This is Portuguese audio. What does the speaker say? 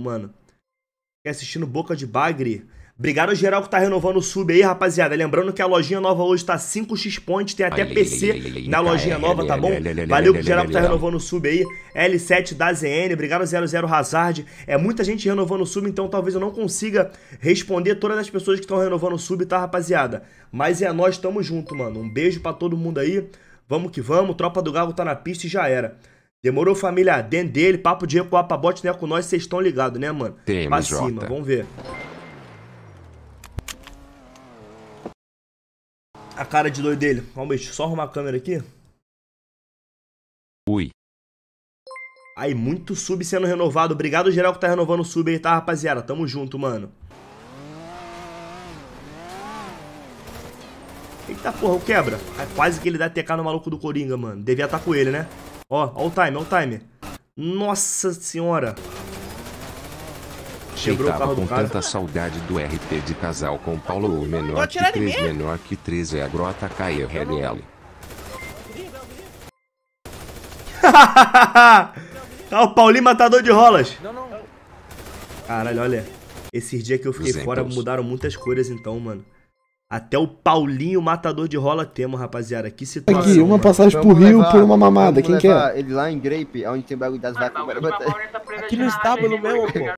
mano. Tá assistindo Boca de Bagre. Obrigado geral que tá renovando o sub aí, rapaziada. Lembrando que a lojinha nova hoje tá 5x Point, tem até PC na lojinha nova, tá bom? Valeu pro geral que tá renovando o sub aí. L7 da ZN, obrigado 00 Hazard. É muita gente renovando o sub, então talvez eu não consiga responder todas as pessoas que estão renovando o sub, tá, rapaziada? Mas é nós, tamo junto, mano. Um beijo para todo mundo aí. Vamos que vamos, Tropa do Gago tá na pista e já era. Demorou família dentro dele, papo de recuar pra bot, né? Com nós, vocês estão ligados, né, mano? TMJ. Pra cima, vamos ver. A cara de doido dele. Calma aí, só arrumar a câmera aqui. Ui. Aí, muito sub sendo renovado. Obrigado, geral, que tá renovando o sub aí, tá, rapaziada? Tamo junto, mano. Eita porra, o quebra. Quase que ele dá TK no maluco do Coringa, mano. Devia estar tá com ele, né? Ó, ó o time, ó o time. Nossa senhora. Cheitava com tanta cara. saudade do RP de casal com Paulo o é? menor que 3, menor que 3 é a grota KRL. Tá ah, tá o Paulinho matador de rolas. Caralho, olha. Esses dias que eu fiquei fora mudaram muitas coisas então, mano. Até o Paulinho Matador de Rola temos, rapaziada. Que situação. Aqui, uma passagem pro vamos Rio levar, por uma mamada. Quem quer? Ele lá em Grape, onde tem bagulho das vacas. Aqui no estábulo mesmo, pô.